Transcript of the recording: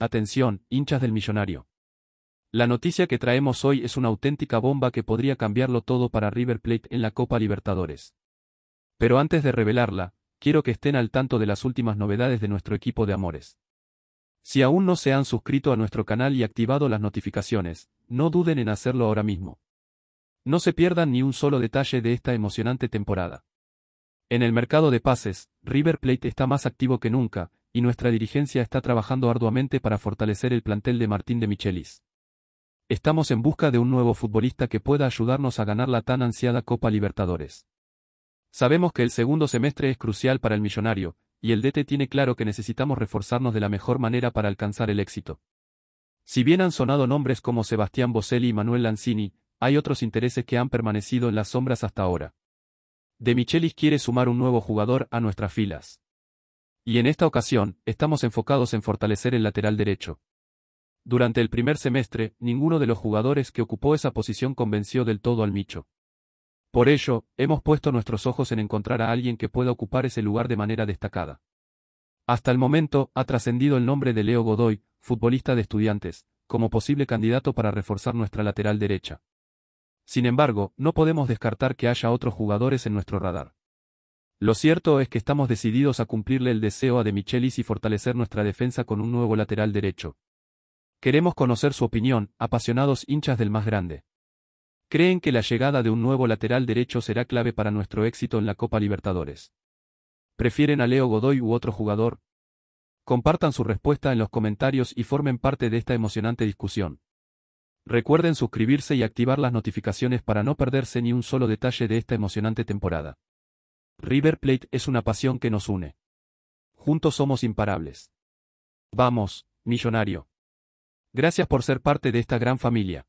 Atención, hinchas del millonario. La noticia que traemos hoy es una auténtica bomba que podría cambiarlo todo para River Plate en la Copa Libertadores. Pero antes de revelarla, quiero que estén al tanto de las últimas novedades de nuestro equipo de amores. Si aún no se han suscrito a nuestro canal y activado las notificaciones, no duden en hacerlo ahora mismo. No se pierdan ni un solo detalle de esta emocionante temporada. En el mercado de pases, River Plate está más activo que nunca, y nuestra dirigencia está trabajando arduamente para fortalecer el plantel de Martín de Michelis. Estamos en busca de un nuevo futbolista que pueda ayudarnos a ganar la tan ansiada Copa Libertadores. Sabemos que el segundo semestre es crucial para el millonario, y el DT tiene claro que necesitamos reforzarnos de la mejor manera para alcanzar el éxito. Si bien han sonado nombres como Sebastián Boselli y Manuel Lanzini, hay otros intereses que han permanecido en las sombras hasta ahora. De Michelis quiere sumar un nuevo jugador a nuestras filas. Y en esta ocasión, estamos enfocados en fortalecer el lateral derecho. Durante el primer semestre, ninguno de los jugadores que ocupó esa posición convenció del todo al Micho. Por ello, hemos puesto nuestros ojos en encontrar a alguien que pueda ocupar ese lugar de manera destacada. Hasta el momento, ha trascendido el nombre de Leo Godoy, futbolista de estudiantes, como posible candidato para reforzar nuestra lateral derecha. Sin embargo, no podemos descartar que haya otros jugadores en nuestro radar. Lo cierto es que estamos decididos a cumplirle el deseo a De Michelis y fortalecer nuestra defensa con un nuevo lateral derecho. Queremos conocer su opinión, apasionados hinchas del más grande. Creen que la llegada de un nuevo lateral derecho será clave para nuestro éxito en la Copa Libertadores. ¿Prefieren a Leo Godoy u otro jugador? Compartan su respuesta en los comentarios y formen parte de esta emocionante discusión. Recuerden suscribirse y activar las notificaciones para no perderse ni un solo detalle de esta emocionante temporada. River Plate es una pasión que nos une. Juntos somos imparables. Vamos, millonario. Gracias por ser parte de esta gran familia.